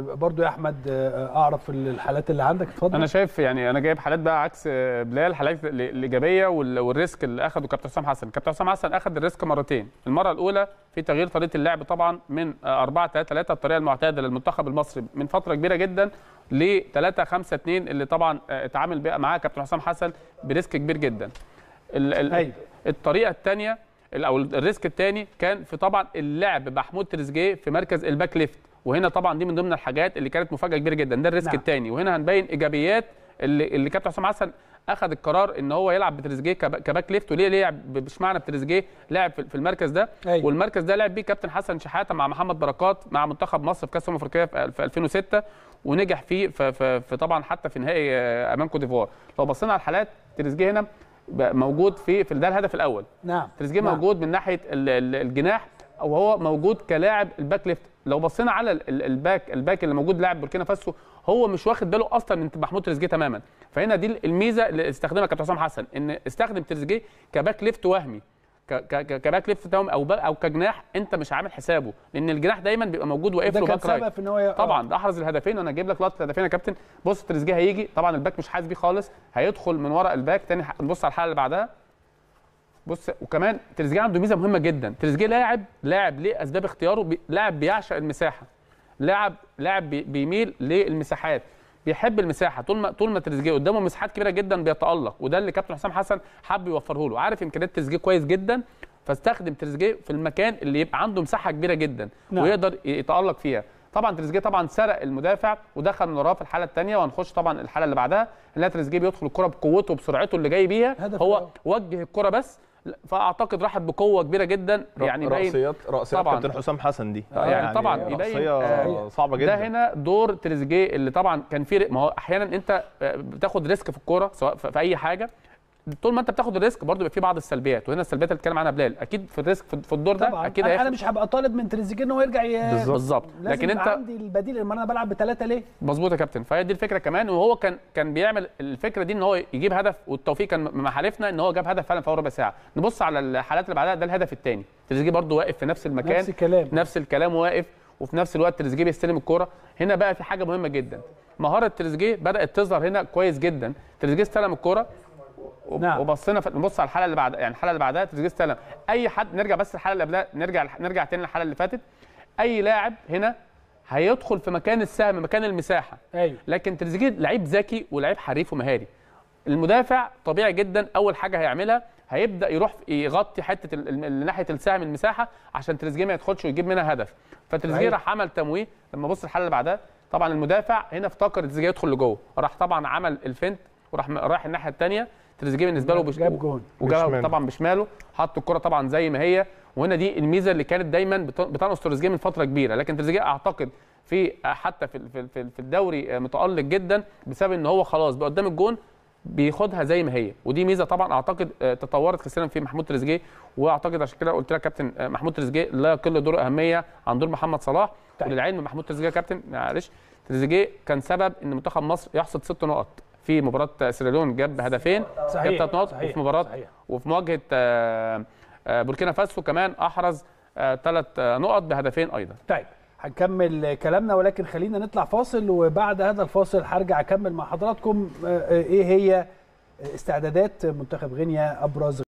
برضو يا احمد آه، اعرف الحالات اللي عندك اتفضل انا شايف يعني انا جايب حالات بقى عكس آه، بلال حالات الايجابيه والريسك اللي اخده كابتن حسام حسن كابتن حسام حسن اخذ الريسك مرتين المره الاولى في تغيير طريقه اللعب طبعا من 4 3 3 الطريقه المعتاده للمنتخب المصري من فتره كبيره جدا ل 3 5 2 اللي طبعا آه، اتعامل بقى معاه كابتن حسام حسن بريسك كبير جدا ال ال أيوة. الطريقه الثانيه او الريسك الثاني كان في طبعا اللعب محمود تريزيجيه في مركز الباك ليفت وهنا طبعا دي من ضمن الحاجات اللي كانت مفاجاه كبيره جدا ده الريسك نعم. الثاني وهنا هنبين ايجابيات اللي, اللي كابتن حسام حسن اخذ القرار ان هو يلعب بتريزيجيه كباك ليفت وليه لعب مش معنى بتريزيجيه لعب في المركز ده أيوة. والمركز ده لعب بيه كابتن حسن شحاته مع محمد بركات مع منتخب مصر في كاس الامم الافريقيه في 2006 ونجح فيه في طبعا حتى في نهائي آه، امام كوت ديفوار لو بصينا على الحالات تريزيجيه هنا موجود في في ده الهدف الاول نعم تريزيجيه نعم. موجود من ناحيه الجناح وهو موجود كلاعب الباك ليفت لو بصينا على الباك الباك اللي موجود لاعب بوركينا فاسو هو مش واخد باله اصلا من محمود تريزيجيه تماما فهنا دي الميزه اللي استخدمها كابتن حسام حسن ان استخدم تريزيجيه كباك ليفت وهمي كباك ليفت او او كجناح انت مش عامل حسابه لان الجناح دايما بيبقى موجود واقف له باك رايت طبعا ده احرز الهدفين وانا جايب لك لقطه الهدفين يا كابتن بص تريزيجيه هيجي طبعا الباك مش حاسس بيه خالص هيدخل من ورا الباك تاني نبص على الحلقه اللي بعدها بص وكمان تريزيجيه عنده ميزه مهمه جدا تريزيجيه لاعب لاعب ليه اسباب اختياره بي... لاعب بيعشق المساحه لاعب لاعب بي... بيميل للمساحات بيحب المساحه طول ما طول ما تريزيجيه قدامه مساحات كبيره جدا بيتالق وده اللي كابتن حسام حسن حب يوفره له عارف امكانيات تريزيجيه كويس جدا فاستخدم تريزيجيه في المكان اللي يبقى عنده مساحه كبيره جدا نعم. ويقدر يتالق فيها طبعا تريزيجيه طبعا سرق المدافع ودخل من وراه في الحاله الثانيه وهنخش طبعا الحاله اللي بعدها ان تريزيجيه بيدخل الكره بقوته بسرعته اللي جاي بيها هو وجه الكره بس فاعتقد راحت بقوه كبيره جدا يعني رأسيات رأسيات كابتن حسام حسن دي يعني, يعني طبعا يبين صعبه آه، جدا ده هنا دور تريزيجيه اللي طبعا كان في ما هو احيانا انت آه، بتاخد ريسك في الكوره سواء في اي حاجه طول ما انت بتاخد الريسك برضه بيبقى في بعض السلبيات وهنا السلبيات اللي اتكلم عنها بلال اكيد في الريسك في الدور ده طبعا. اكيد انا, أنا مش هبقى طالب من تريزيجيه ان هو يرجع ي... بالظبط لكن انت عندي البديل لما انا بلعب بثلاثه ليه مظبوط يا كابتن فهي دي الفكره كمان وهو كان كان بيعمل الفكره دي ان هو يجيب هدف والتوفيق كان مع حالفنا ان هو جاب هدف فعلا في اول ربع ساعه نبص على الحالات اللي بعدها ده الهدف الثاني تريزيجيه برضه واقف في نفس المكان نفس الكلام نفس الكلام واقف وفي نفس الوقت تريزيجيه بيستلم الكوره هنا بقى في حاجه مهمه جدا مهاره تريزيجيه بدات تظهر هنا كويس جدا تريزيجيه استلم الكوره نعم. وبصينا نبص على الحلقه اللي بعد يعني الحلقه اللي بعدها تريزيجيه استلم اي حد نرجع بس الحلقه اللي قبلها نرجع نرجع تاني للحلقه اللي فاتت اي لاعب هنا هيدخل في مكان السهم مكان المساحه أيوه. لكن تريزيجيه لعيب ذكي ولعيب حريف ومهاري المدافع طبيعي جدا اول حاجه هيعملها هيبدا يروح يغطي حته ناحيه السهم المساحه عشان تريزيجيه ما يدخلش ويجيب منها هدف فتريزيجيه راح عمل تمويه لما بص الحلقه اللي بعدها طبعا المدافع هنا افتكر تريزيجيه يدخل لجوه راح طبعا عمل الفنت وراح رايح الناحيه الثانيه تريزيجيه بالنسبه له بش... جاب جون وجابها طبعا بشماله حط الكره طبعا زي ما هي وهنا دي الميزه اللي كانت دايما بتنقص تريزيجيه من فتره كبيره لكن تريزيجيه اعتقد في حتى في في في الدوري آه، متالق جدا بسبب ان هو خلاص بقى قدام الجون بياخدها زي ما هي ودي ميزه طبعا اعتقد آه، تطورت كثيرا في محمود تريزيجيه واعتقد عشان كده قلت لك كابتن آه، محمود تريزيجيه لا يقل دور اهميه عن دور محمد صلاح طيب. وللعلم محمود تريزيجيه كابتن معلش تريزيجيه كان سبب ان منتخب مصر يحصد ست نقط في مباراه سيراليون جاب هدفين صحيح. جاب ثلاث نقط وفي مباراه وفي مواجهه آه، آه، بوركينا فاسو كمان احرز ثلاث آه، نقط بهدفين ايضا طيب هنكمل كلامنا ولكن خلينا نطلع فاصل وبعد هذا الفاصل هرجع اكمل مع حضراتكم ايه هي استعدادات منتخب غينيا ابرز